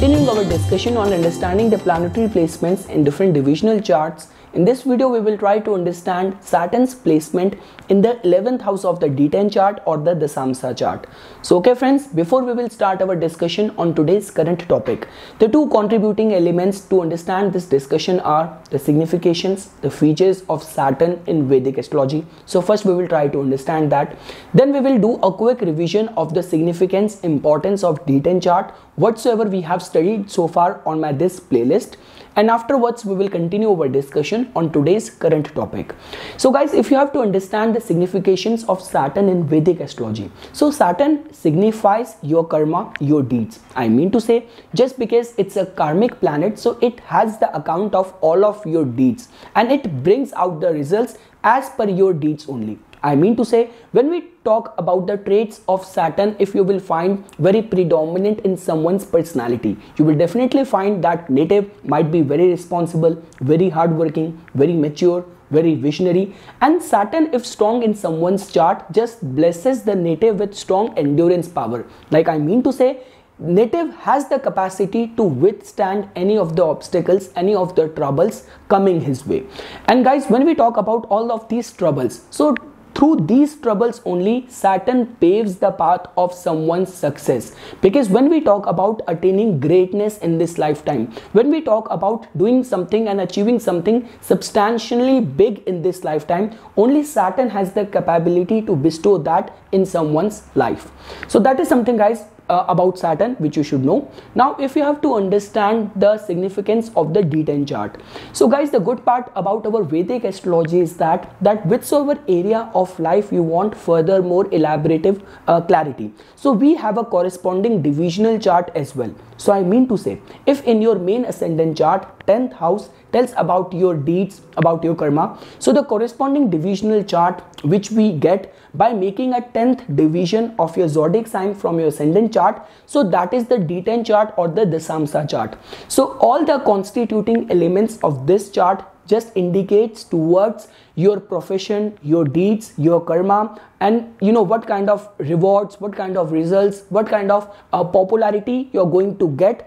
Continuing our discussion on understanding the planetary placements in different divisional charts, in this video, we will try to understand Saturn's placement in the 11th house of the D10 chart or the Dasamsa chart. So okay friends, before we will start our discussion on today's current topic, the two contributing elements to understand this discussion are the significations, the features of Saturn in Vedic astrology. So first we will try to understand that. Then we will do a quick revision of the significance, importance of D10 chart whatsoever we have studied so far on my this playlist and afterwards we will continue our discussion on today's current topic so guys if you have to understand the significations of saturn in vedic astrology so saturn signifies your karma your deeds i mean to say just because it's a karmic planet so it has the account of all of your deeds and it brings out the results as per your deeds only I mean to say, when we talk about the traits of Saturn, if you will find very predominant in someone's personality, you will definitely find that native might be very responsible, very hardworking, very mature, very visionary. And Saturn, if strong in someone's chart, just blesses the native with strong endurance power. Like I mean to say, native has the capacity to withstand any of the obstacles any of the troubles coming his way and guys when we talk about all of these troubles so through these troubles only, Saturn paves the path of someone's success. Because when we talk about attaining greatness in this lifetime, when we talk about doing something and achieving something substantially big in this lifetime, only Saturn has the capability to bestow that in someone's life. So, that is something, guys, uh, about Saturn which you should know. Now if you have to understand the significance of the D10 chart. So guys the good part about our Vedic astrology is that that whichever area of life you want further more elaborative uh, clarity. So we have a corresponding divisional chart as well. So I mean to say if in your main ascendant chart 10th house tells about your deeds, about your karma. So the corresponding divisional chart which we get by making a 10th division of your zodiac sign from your ascendant chart. So that is the D10 chart or the Dasamsa chart. So all the constituting elements of this chart just indicates towards your profession your deeds your karma and you know what kind of rewards what kind of results what kind of uh, popularity you're going to get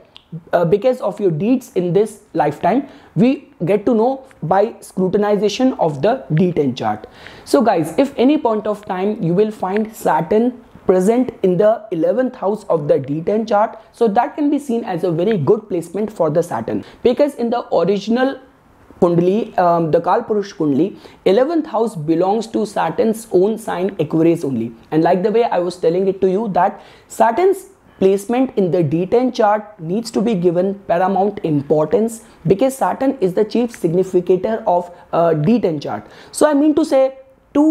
uh, because of your deeds in this lifetime we get to know by scrutinization of the d10 chart so guys if any point of time you will find saturn present in the 11th house of the d10 chart so that can be seen as a very good placement for the saturn because in the original Kundli, um, the Kalpurush Kundli, 11th house belongs to Saturn's own sign Aquarius only. And like the way I was telling it to you that Saturn's placement in the D10 chart needs to be given paramount importance because Saturn is the chief significator of uh, D10 chart. So I mean to say to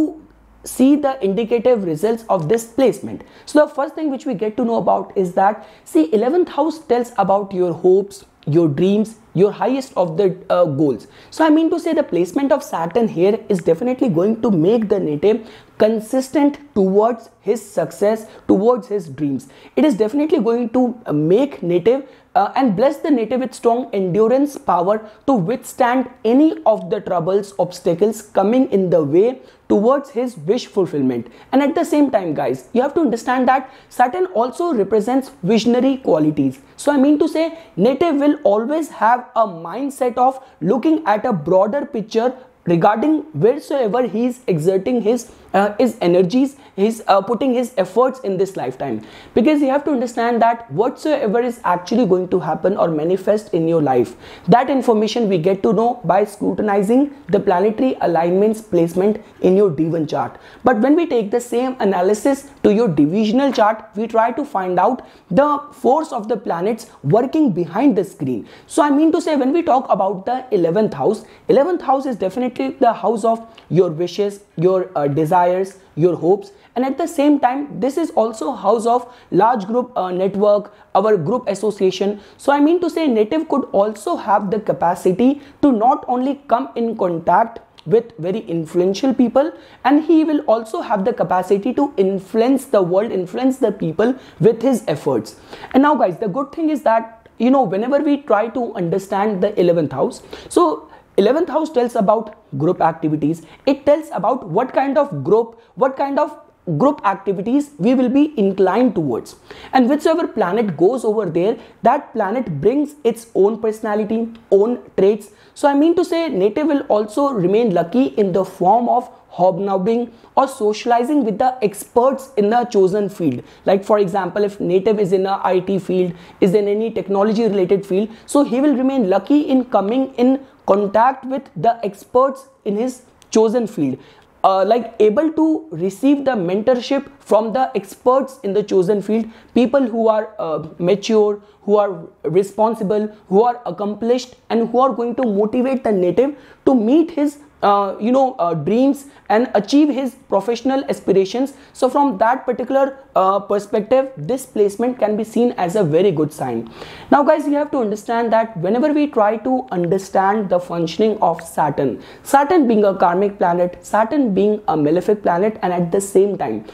see the indicative results of this placement. So the first thing which we get to know about is that see 11th house tells about your hopes, your dreams, your highest of the uh, goals so i mean to say the placement of saturn here is definitely going to make the native consistent towards his success towards his dreams it is definitely going to make native uh, and bless the native with strong endurance power to withstand any of the troubles obstacles coming in the way towards his wish fulfillment and at the same time guys you have to understand that saturn also represents visionary qualities so i mean to say native will always have have a mindset of looking at a broader picture regarding wheresoever he is exerting his uh, his energies his uh, putting his efforts in this lifetime because you have to understand that whatsoever is actually going to happen or manifest in your life that information we get to know by scrutinizing the planetary alignments placement in your d1 chart but when we take the same analysis to your divisional chart we try to find out the force of the planets working behind the screen so i mean to say when we talk about the 11th house 11th house is definitely the house of your wishes your uh, desire desires, your hopes, and at the same time, this is also house of large group uh, network, our group association. So, I mean to say, native could also have the capacity to not only come in contact with very influential people and he will also have the capacity to influence the world influence the people with his efforts and now guys the good thing is that you know whenever we try to understand the 11th house so 11th house tells about group activities it tells about what kind of group what kind of group activities we will be inclined towards and whichever planet goes over there that planet brings its own personality own traits so i mean to say native will also remain lucky in the form of hobnobbing or socializing with the experts in the chosen field like for example if native is in a IT field is in any technology related field so he will remain lucky in coming in contact with the experts in his chosen field uh, like able to receive the mentorship from the experts in the chosen field people who are uh, mature who are responsible who are accomplished and who are going to motivate the native to meet his uh, you know uh, dreams and achieve his professional aspirations so from that particular uh, perspective this placement can be seen as a very good sign now guys you have to understand that whenever we try to understand the functioning of saturn saturn being a karmic planet saturn being a malefic planet and at the same time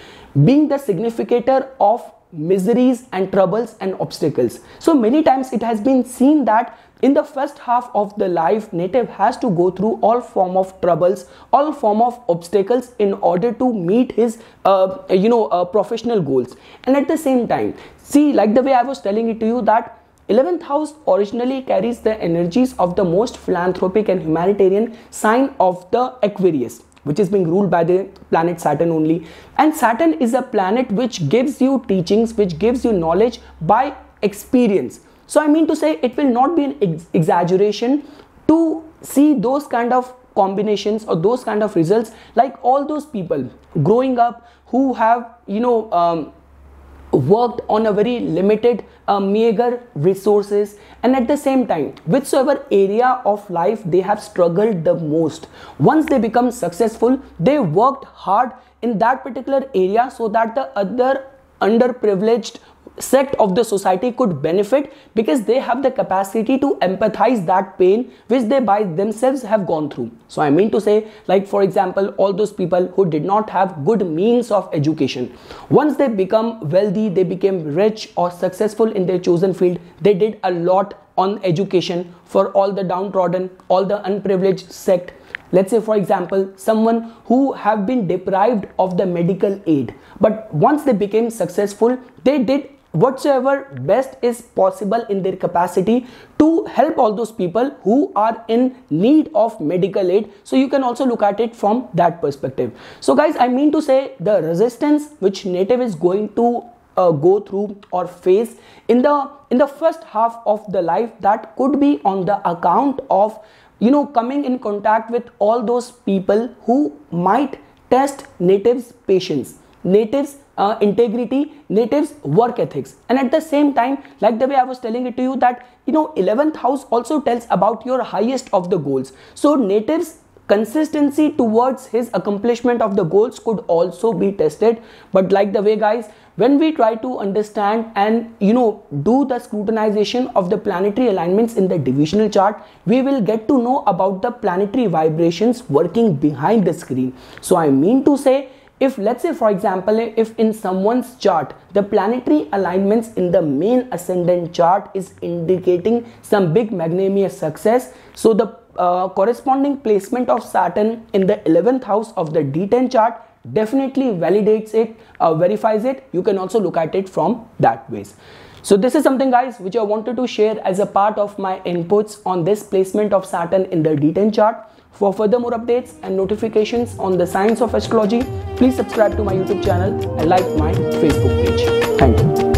being the significator of miseries and troubles and obstacles. So many times it has been seen that in the first half of the life native has to go through all form of troubles all form of obstacles in order to meet his uh, you know uh, professional goals and at the same time see like the way i was telling it to you that 11th house originally carries the energies of the most philanthropic and humanitarian sign of the aquarius which is being ruled by the planet Saturn only. And Saturn is a planet which gives you teachings, which gives you knowledge by experience. So, I mean to say, it will not be an ex exaggeration to see those kind of combinations or those kind of results like all those people growing up who have you know um, worked on a very limited uh, meager resources and at the same time whichever area of life they have struggled the most once they become successful they worked hard in that particular area so that the other underprivileged sect of the society could benefit because they have the capacity to empathize that pain which they by themselves have gone through so i mean to say like for example all those people who did not have good means of education once they become wealthy they became rich or successful in their chosen field they did a lot on education for all the downtrodden all the unprivileged sect let's say for example someone who have been deprived of the medical aid but once they became successful they did whatsoever best is possible in their capacity to help all those people who are in need of medical aid so you can also look at it from that perspective so guys i mean to say the resistance which native is going to uh, go through or face in the in the first half of the life that could be on the account of you know coming in contact with all those people who might test natives patience natives uh, integrity, natives work ethics. And at the same time, like the way I was telling it to you, that you know, 11th house also tells about your highest of the goals. So, natives consistency towards his accomplishment of the goals could also be tested but like the way guys when we try to understand and you know do the scrutinization of the planetary alignments in the divisional chart we will get to know about the planetary vibrations working behind the screen so i mean to say if let's say for example if in someone's chart the planetary alignments in the main ascendant chart is indicating some big magnanimous success so the uh, corresponding placement of saturn in the 11th house of the d10 chart definitely validates it uh, verifies it you can also look at it from that ways so this is something guys which i wanted to share as a part of my inputs on this placement of saturn in the d10 chart for further more updates and notifications on the science of astrology, please subscribe to my YouTube channel and like my Facebook page. Thank you.